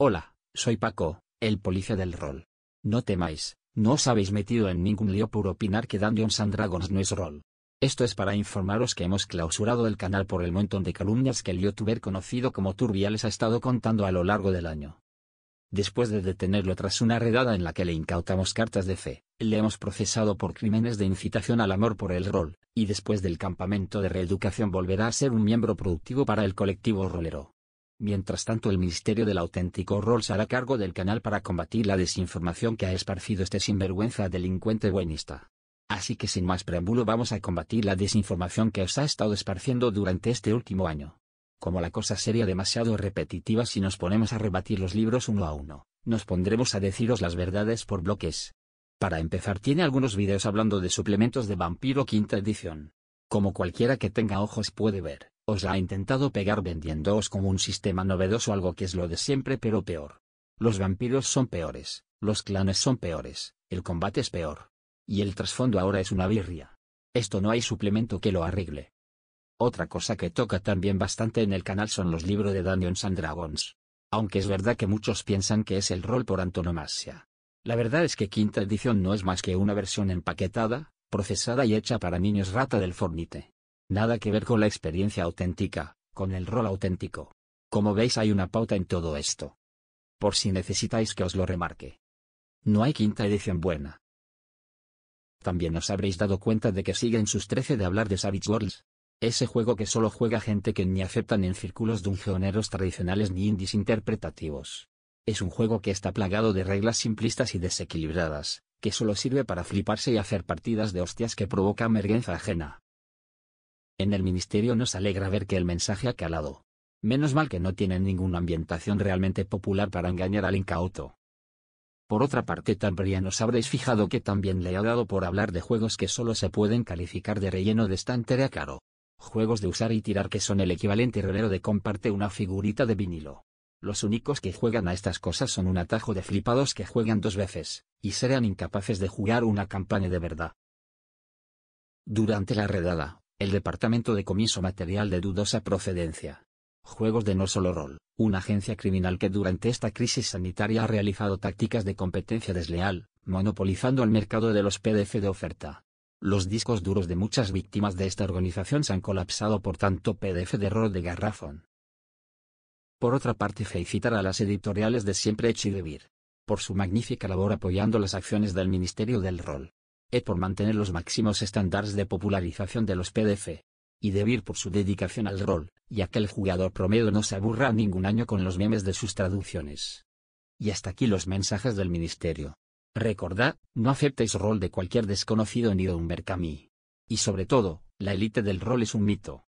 Hola, soy Paco, el policía del rol. No temáis, no os habéis metido en ningún lío por opinar que Dungeons and Dragons no es rol. Esto es para informaros que hemos clausurado el canal por el montón de calumnias que el youtuber conocido como Turbiales ha estado contando a lo largo del año. Después de detenerlo tras una redada en la que le incautamos cartas de fe, le hemos procesado por crímenes de incitación al amor por el rol, y después del campamento de reeducación volverá a ser un miembro productivo para el colectivo rolero. Mientras tanto el Ministerio del Auténtico Rol se hará cargo del canal para combatir la desinformación que ha esparcido este sinvergüenza delincuente buenista. Así que sin más preámbulo vamos a combatir la desinformación que os ha estado esparciendo durante este último año. Como la cosa sería demasiado repetitiva si nos ponemos a rebatir los libros uno a uno, nos pondremos a deciros las verdades por bloques. Para empezar tiene algunos vídeos hablando de suplementos de vampiro quinta edición. Como cualquiera que tenga ojos puede ver, os ha intentado pegar vendiéndoos como un sistema novedoso algo que es lo de siempre pero peor. Los vampiros son peores, los clanes son peores, el combate es peor. Y el trasfondo ahora es una birria. Esto no hay suplemento que lo arregle. Otra cosa que toca también bastante en el canal son los libros de Dungeons and Dragons. Aunque es verdad que muchos piensan que es el rol por antonomasia. La verdad es que quinta edición no es más que una versión empaquetada, procesada y hecha para niños rata del Fornite. Nada que ver con la experiencia auténtica, con el rol auténtico. Como veis hay una pauta en todo esto. Por si necesitáis que os lo remarque. No hay quinta edición buena. También os habréis dado cuenta de que siguen sus trece de hablar de Savage Worlds. Ese juego que solo juega gente que ni aceptan en círculos dungeoneros tradicionales ni indies interpretativos. Es un juego que está plagado de reglas simplistas y desequilibradas, que solo sirve para fliparse y hacer partidas de hostias que provoca emergencia ajena. En el ministerio nos alegra ver que el mensaje ha calado. Menos mal que no tienen ninguna ambientación realmente popular para engañar al incauto. Por otra parte, también os habréis fijado que también le ha dado por hablar de juegos que solo se pueden calificar de relleno de estantería caro. Juegos de usar y tirar que son el equivalente relero de comparte una figurita de vinilo. Los únicos que juegan a estas cosas son un atajo de flipados que juegan dos veces, y serán incapaces de jugar una campaña de verdad. Durante la redada, el Departamento de Comienzo Material de Dudosa Procedencia. Juegos de No Solo Rol, una agencia criminal que durante esta crisis sanitaria ha realizado tácticas de competencia desleal, monopolizando el mercado de los PDF de oferta. Los discos duros de muchas víctimas de esta organización se han colapsado por tanto PDF de rol de garrafón. Por otra parte, felicitar a las editoriales de Siempre Hecho por su magnífica labor apoyando las acciones del Ministerio del Rol, e por mantener los máximos estándares de popularización de los PDF. Y Debir por su dedicación al rol, ya que el jugador promedio no se aburra ningún año con los memes de sus traducciones. Y hasta aquí los mensajes del ministerio. Recordad, no aceptéis rol de cualquier desconocido ni de un mercamí. Y sobre todo, la élite del rol es un mito.